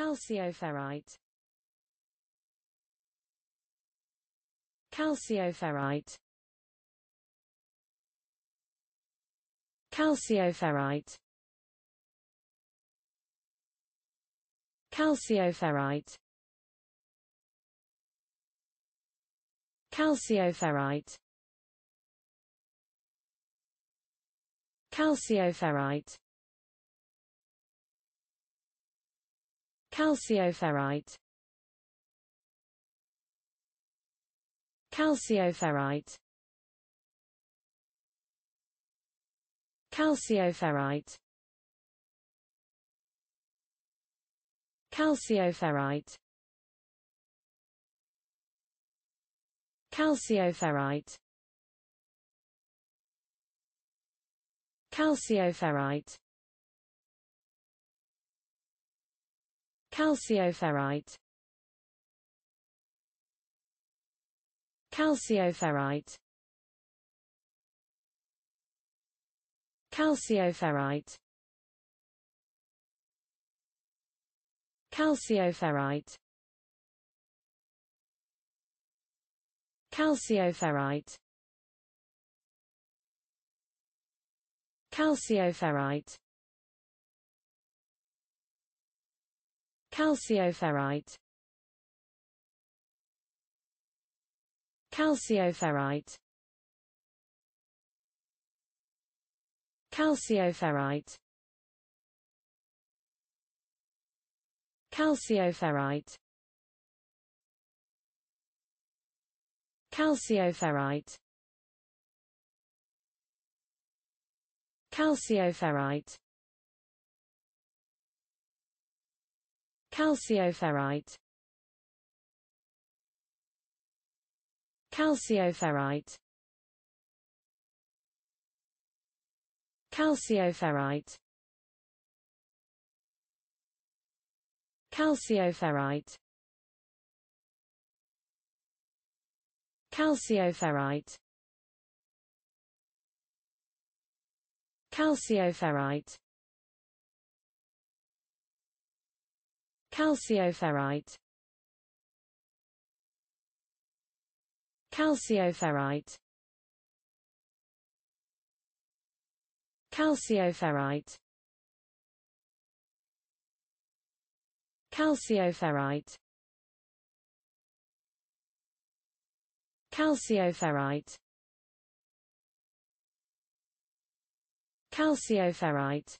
Calcioferrite Calcioferrite Calcioferrite Calcioferrite Calcioferrite Calcioferrite Calcioferrite Calcioferrite Calcioferrite Calcioferrite Calcioferrite Calcioferrite Calcioferrite Calcioferrite Calcioferrite Calcioferrite Calcioferrite Calcioferrite Calcioferrite Calcioferrite Calcioferrite Calcioferrite Calcioferrite Calcioferrite Calcioferrite Calcioferrite Calcioferrite Calcioferrite Calcioferrite Calcioferrite Calcioferrite Calcioferrite Calcioferrite Calcioferrite Calcioferrite Calcioferrite